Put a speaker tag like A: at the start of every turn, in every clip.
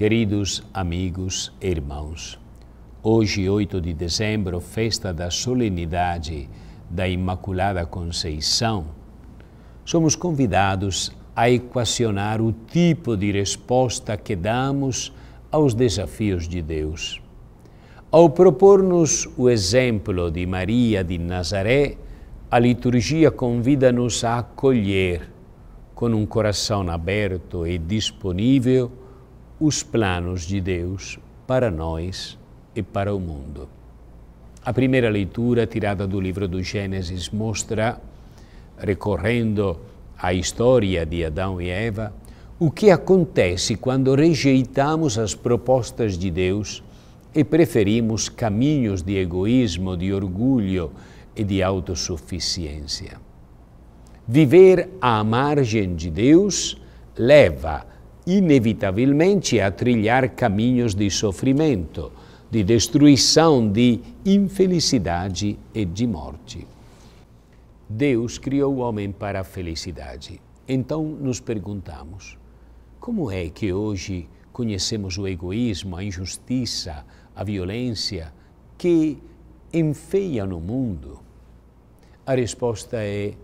A: Queridos amigos e irmãos, hoje, 8 de dezembro, festa da solenidade da Imaculada Conceição, somos convidados a equacionar o tipo de resposta que damos aos desafios de Deus. Ao propor-nos o exemplo de Maria de Nazaré, a liturgia convida-nos a acolher, com um coração aberto e disponível, os planos de Deus para nós e para o mundo. A primeira leitura, tirada do livro do Gênesis, mostra, recorrendo à história de Adão e Eva, o que acontece quando rejeitamos as propostas de Deus e preferimos caminhos de egoísmo, de orgulho e de autossuficiência. Viver à margem de Deus leva inevitavelmente a trilhar caminhos de sofrimento, de destruição, de infelicidade e de morte. Deus criou o homem para a felicidade. Então nos perguntamos: como é que hoje conhecemos o egoísmo, a injustiça, a violência que enfeia o mundo? A resposta é: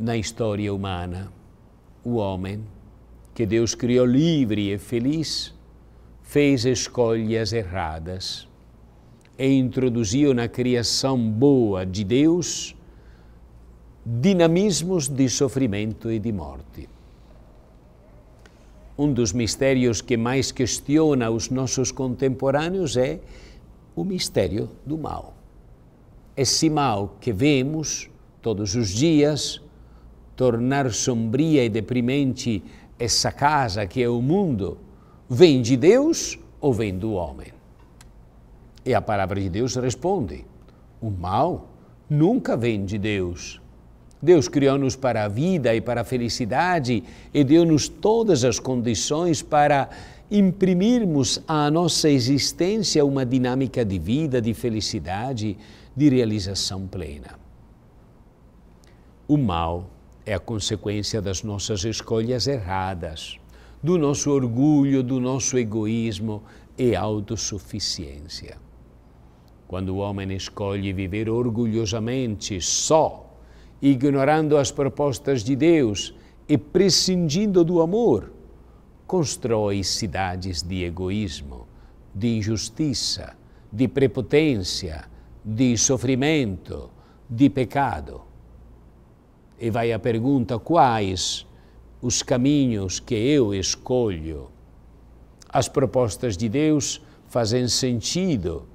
A: na história humana, o homem que Deus criou livre e feliz, fez escolhas erradas e introduziu na criação boa de Deus dinamismos de sofrimento e de morte. Um dos mistérios que mais questiona os nossos contemporâneos é o mistério do mal. Esse mal que vemos todos os dias tornar sombria e deprimente essa casa que é o mundo vem de Deus ou vem do homem? E a palavra de Deus responde: o mal nunca vem de Deus. Deus criou-nos para a vida e para a felicidade e deu-nos todas as condições para imprimirmos à nossa existência uma dinâmica de vida, de felicidade, de realização plena. O mal é a consequência das nossas escolhas erradas, do nosso orgulho, do nosso egoísmo e autossuficiência. Quando o homem escolhe viver orgulhosamente só, ignorando as propostas de Deus e prescindindo do amor, constrói cidades de egoísmo, de injustiça, de prepotência, de sofrimento, de pecado. E vai a pergunta: quais os caminhos que eu escolho? As propostas de Deus fazem sentido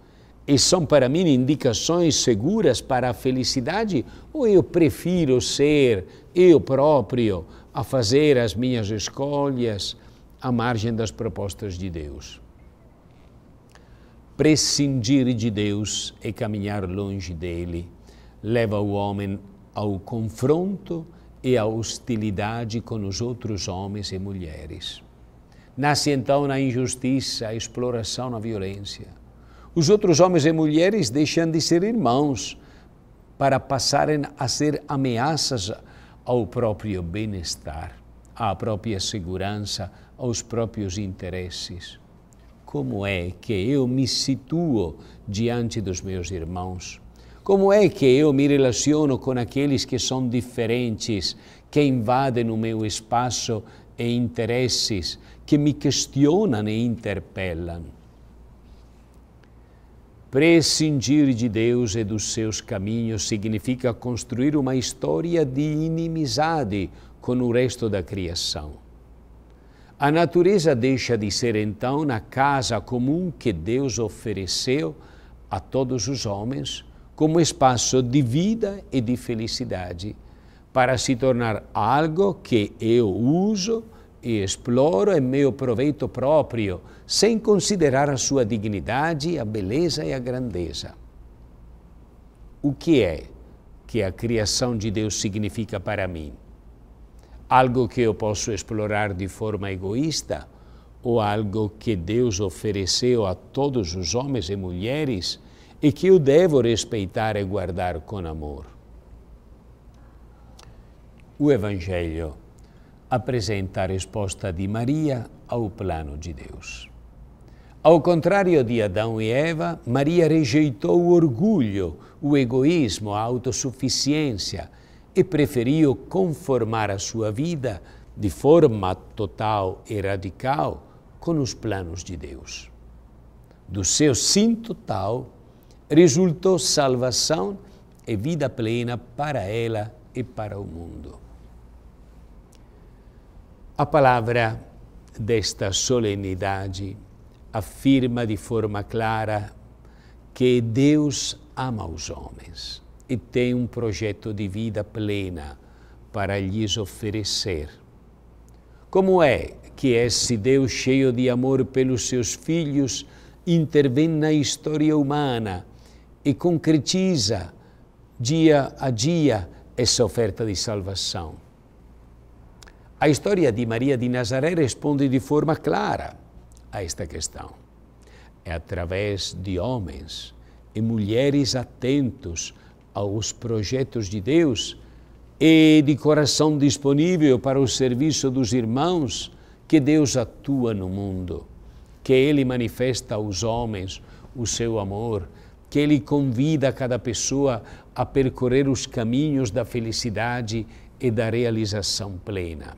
A: e são para mim indicações seguras para a felicidade? Ou eu prefiro ser eu próprio a fazer as minhas escolhas à margem das propostas de Deus? Prescindir de Deus e caminhar longe dele leva o homem ao confronto e à hostilidade com os outros homens e mulheres. Nasce então na injustiça, a exploração, a violência. Os outros homens e mulheres deixam de ser irmãos para passarem a ser ameaças ao próprio bem-estar, à própria segurança, aos próprios interesses. Como é que eu me situo diante dos meus irmãos? Como é que eu me relaciono com aqueles que são diferentes, que invadem o meu espaço e interesses, que me questionam e interpelam? Prescindir de Deus e dos seus caminhos significa construir uma história de inimizade com o resto da criação. A natureza deixa de ser então na casa comum que Deus ofereceu a todos os homens como espaço de vida e de felicidade, para se tornar algo que eu uso e exploro em meu proveito próprio, sem considerar a sua dignidade, a beleza e a grandeza. O que é que a criação de Deus significa para mim? Algo que eu posso explorar de forma egoísta? Ou algo que Deus ofereceu a todos os homens e mulheres? e que eu devo respeitar e guardar com amor. O Evangelho apresenta a resposta de Maria ao plano de Deus. Ao contrário de Adão e Eva, Maria rejeitou o orgulho, o egoísmo, a autossuficiência e preferiu conformar a sua vida de forma total e radical com os planos de Deus. Do seu sim total resultou salvação e vida plena para ela e para o mundo. A palavra desta solenidade afirma de forma clara que Deus ama os homens e tem um projeto de vida plena para lhes oferecer. Como é que esse é Deus cheio de amor pelos seus filhos intervém na história humana e concretiza dia a dia essa oferta de salvação. A história de Maria de Nazaré responde de forma clara a esta questão. É através de homens e mulheres atentos aos projetos de Deus e de coração disponível para o serviço dos irmãos que Deus atua no mundo, que Ele manifesta aos homens o seu amor que Ele convida cada pessoa a percorrer os caminhos da felicidade e da realização plena.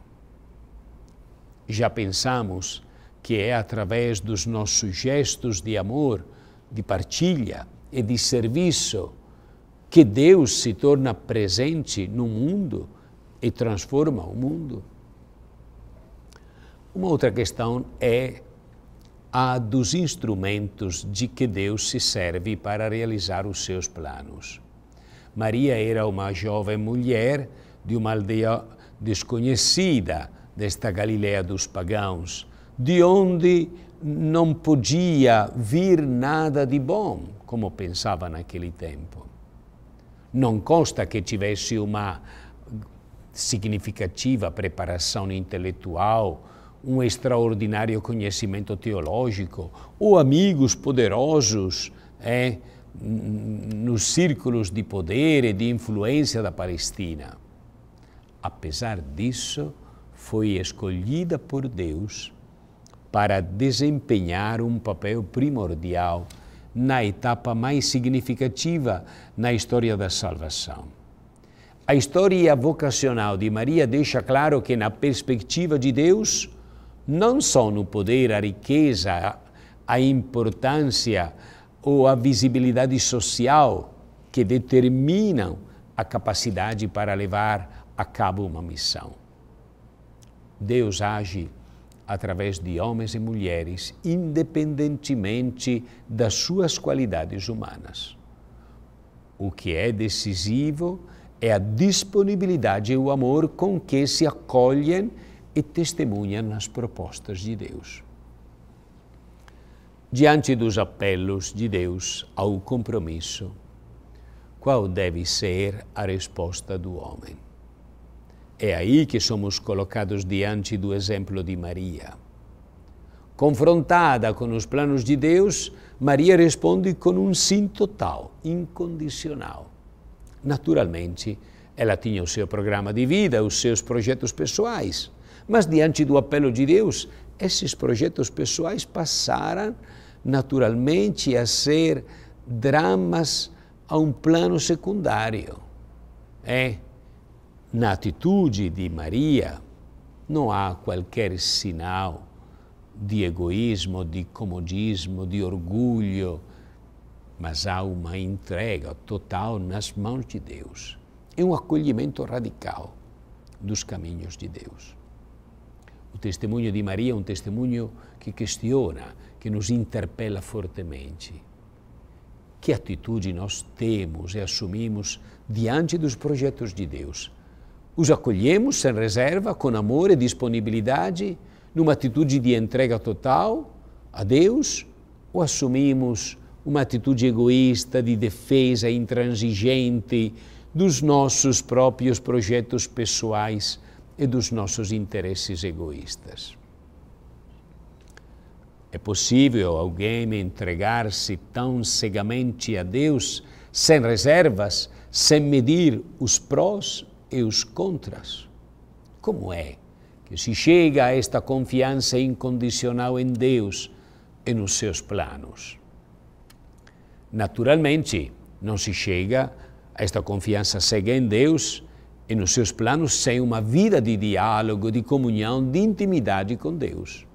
A: Já pensamos que é através dos nossos gestos de amor, de partilha e de serviço que Deus se torna presente no mundo e transforma o mundo. Uma outra questão é a dos instrumentos de que Deus se serve para realizar os seus planos. Maria era uma jovem mulher de uma aldeia desconhecida desta Galileia dos pagãos, de onde não podia vir nada de bom, como pensava naquele tempo. Não consta que tivesse uma significativa preparação intelectual, um extraordinário conhecimento teológico, ou amigos poderosos é, nos círculos de poder e de influência da Palestina. Apesar disso, foi escolhida por Deus para desempenhar um papel primordial na etapa mais significativa na história da salvação. A história vocacional de Maria deixa claro que, na perspectiva de Deus, não só no poder, a riqueza, a importância ou a visibilidade social que determinam a capacidade para levar a cabo uma missão. Deus age através de homens e mulheres, independentemente das suas qualidades humanas. O que é decisivo é a disponibilidade e o amor com que se acolhem e testemunha nas propostas de Deus. Diante dos apelos de Deus ao compromisso, qual deve ser a resposta do homem? É aí que somos colocados diante do exemplo de Maria. Confrontada com os planos de Deus, Maria responde com um sim total, incondicional. Naturalmente, ela tinha o seu programa de vida, os seus projetos pessoais. Mas, diante do apelo de Deus, esses projetos pessoais passaram naturalmente a ser dramas a um plano secundário. É, na atitude de Maria, não há qualquer sinal de egoísmo, de comodismo, de orgulho, mas há uma entrega total nas mãos de Deus. É um acolhimento radical dos caminhos de Deus testemunho de Maria é um testemunho que questiona, que nos interpela fortemente. Que atitude nós temos e assumimos diante dos projetos de Deus? Os acolhemos sem reserva, com amor e disponibilidade, numa atitude de entrega total a Deus? Ou assumimos uma atitude egoísta de defesa intransigente dos nossos próprios projetos pessoais? e dos nossos interesses egoístas. É possível alguém entregar-se tão cegamente a Deus, sem reservas, sem medir os prós e os contras? Como é que se chega a esta confiança incondicional em Deus e nos seus planos? Naturalmente, não se chega a esta confiança cega em Deus e nos seus planos sem uma vida de diálogo, de comunhão, de intimidade com Deus.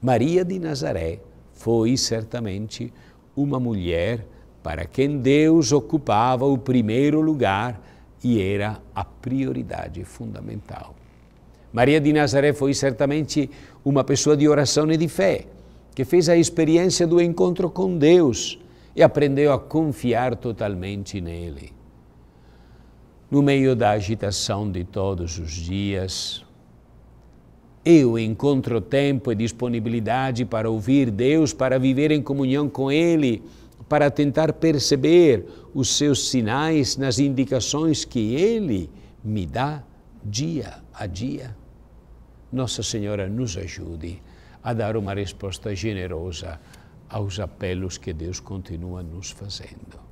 A: Maria de Nazaré foi certamente uma mulher para quem Deus ocupava o primeiro lugar e era a prioridade fundamental. Maria de Nazaré foi certamente uma pessoa de oração e de fé, que fez a experiência do encontro com Deus e aprendeu a confiar totalmente nele no meio da agitação de todos os dias. Eu encontro tempo e disponibilidade para ouvir Deus, para viver em comunhão com Ele, para tentar perceber os seus sinais nas indicações que Ele me dá dia a dia. Nossa Senhora nos ajude a dar uma resposta generosa aos apelos que Deus continua nos fazendo.